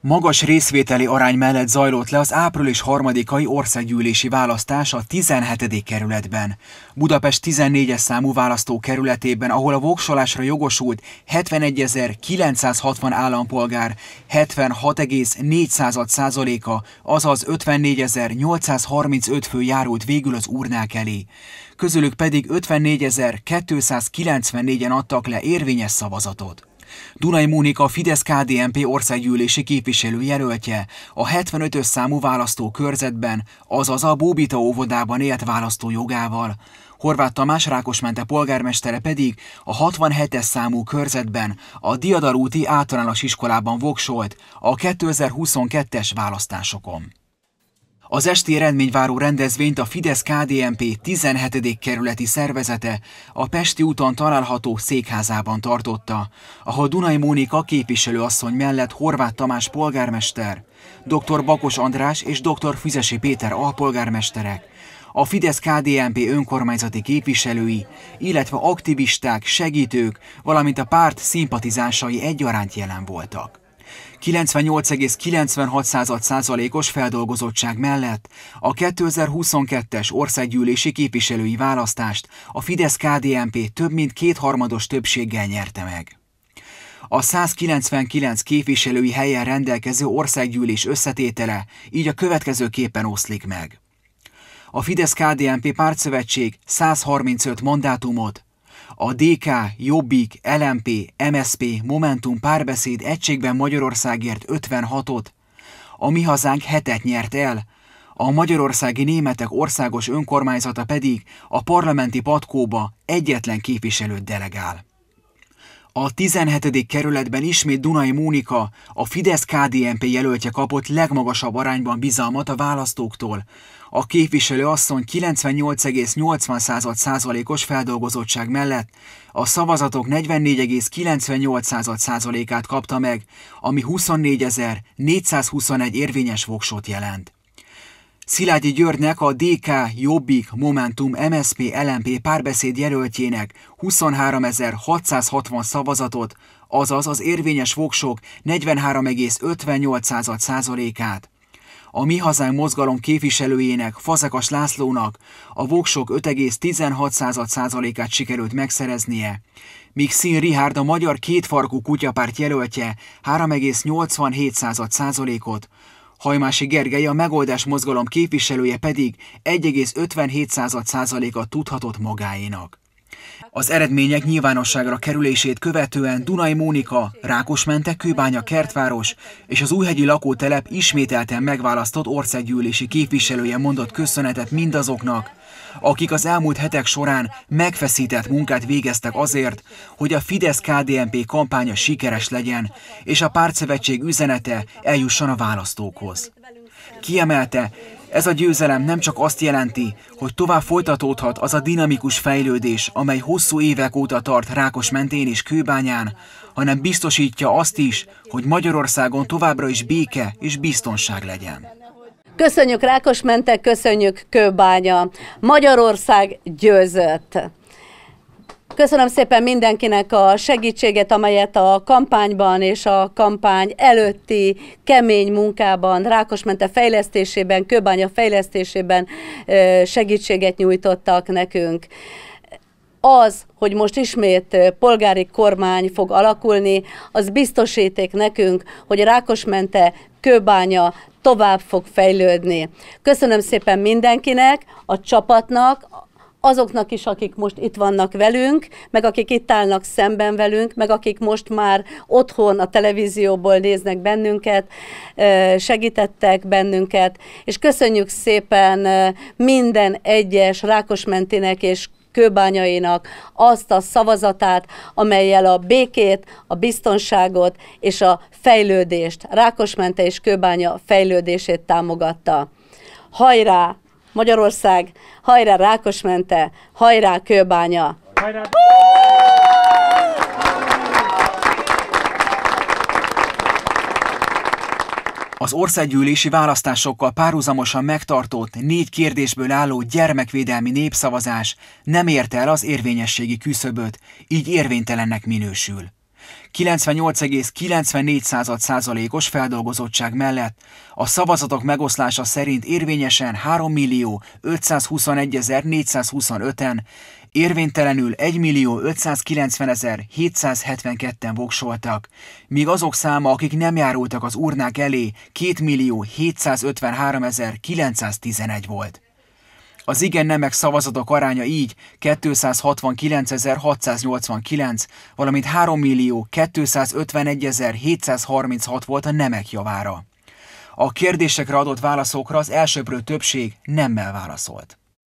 Magas részvételi arány mellett zajlott le az április harmadikai országgyűlési választás a 17. kerületben. Budapest 14-es számú választókerületében, ahol a voksolásra jogosult 71.960 állampolgár 76,4%-a, azaz 54.835 fő járult végül az urnák elé. Közülük pedig 54.294-en adtak le érvényes szavazatot. Dunai Mónika fidesz KDNP országgyűlési jelöltje a 75-ös számú választókörzetben, azaz a Bóbita óvodában élt jogával. Horváth Tamás Rákosmente polgármestere pedig a 67-es számú körzetben a Diadarúti általános iskolában voksolt a 2022-es választásokon. Az esti eredményváró rendezvényt a fidesz KDMP 17. kerületi szervezete a Pesti úton található székházában tartotta, ahol Dunai Mónika képviselőasszony mellett Horváth Tamás polgármester, dr. Bakos András és dr. Füzesi Péter alpolgármesterek, a fidesz KDMP önkormányzati képviselői, illetve aktivisták, segítők, valamint a párt szimpatizásai egyaránt jelen voltak. 98,96%-os feldolgozottság mellett a 2022-es országgyűlési képviselői választást a Fidesz-KDNP több mint kétharmados többséggel nyerte meg. A 199 képviselői helyen rendelkező országgyűlés összetétele így a következőképpen oszlik meg. A Fidesz-KDNP pártszövetség 135 mandátumot, a DK, Jobbik, LMP, MSP, Momentum párbeszéd egységben Magyarországért 56-ot, a mi hazánk hetet nyert el, a magyarországi németek országos önkormányzata pedig a parlamenti patkóba egyetlen képviselőt delegál. A 17. kerületben ismét Dunai Mónika, a Fidesz-KDNP jelöltje kapott legmagasabb arányban bizalmat a választóktól. A képviselő asszony 98,80 százalékos feldolgozottság mellett a szavazatok 44,98 százalékát kapta meg, ami 24.421 érvényes voksot jelent. Szilágyi Györgynek a DK, Jobbik, Momentum, MSP, LMP párbeszéd jelöltjének 23.660 szavazatot, azaz az érvényes voksok 43,58 százalékát. A Mi Hazánk mozgalom képviselőjének, Fazekas Lászlónak a voksok 5,16 százalékát sikerült megszereznie, míg Szín Rihárd a magyar kétfarkú kutyapárt jelöltje 3,87 százalékot, Hajmási Gergely a megoldás mozgalom képviselője pedig 1,57%-a tudhatott magáénak. Az eredmények nyilvánosságra kerülését követően Dunai Mónika, Rákosmente, Kőbánya, Kertváros és az újhegyi lakótelep ismételten megválasztott országgyűlési képviselője mondott köszönetet mindazoknak, akik az elmúlt hetek során megfeszített munkát végeztek azért, hogy a fidesz KDMP kampánya sikeres legyen, és a pártszövetség üzenete eljusson a választókhoz. Kiemelte, ez a győzelem nem csak azt jelenti, hogy tovább folytatódhat az a dinamikus fejlődés, amely hosszú évek óta tart Rákos mentén és Kőbányán, hanem biztosítja azt is, hogy Magyarországon továbbra is béke és biztonság legyen. Köszönjük Rákosmente, köszönjük Kőbánya. Magyarország győzött. Köszönöm szépen mindenkinek a segítséget, amelyet a kampányban és a kampány előtti kemény munkában, Rákosmente fejlesztésében, Kőbánya fejlesztésében segítséget nyújtottak nekünk az, hogy most ismét polgári kormány fog alakulni, az biztosíték nekünk, hogy Rákosmente, Kőbánya tovább fog fejlődni. Köszönöm szépen mindenkinek, a csapatnak, azoknak is, akik most itt vannak velünk, meg akik itt állnak szemben velünk, meg akik most már otthon a televízióból néznek bennünket, segítettek bennünket, és köszönjük szépen minden egyes rákosmentinek és kőbányainak azt a szavazatát, amelyel a békét, a biztonságot és a fejlődést, Rákosmente és Kőbánya fejlődését támogatta. Hajrá Magyarország, hajrá Rákosmente, hajrá Kőbánya! Hajrá! Az országgyűlési választásokkal párhuzamosan megtartott négy kérdésből álló gyermekvédelmi népszavazás nem érte el az érvényességi küszöböt, így érvénytelennek minősül. 98,94%-os feldolgozottság mellett a szavazatok megoszlása szerint érvényesen 3 millió en Érvénytelenül 1.590.772-en voksoltak, míg azok száma, akik nem járultak az urnák elé, 2.753.911 volt. Az igen nemek szavazatok aránya így 269.689, valamint 3.251.736 volt a nemek javára. A kérdésekre adott válaszokra az elsőprő többség nemmel válaszolt.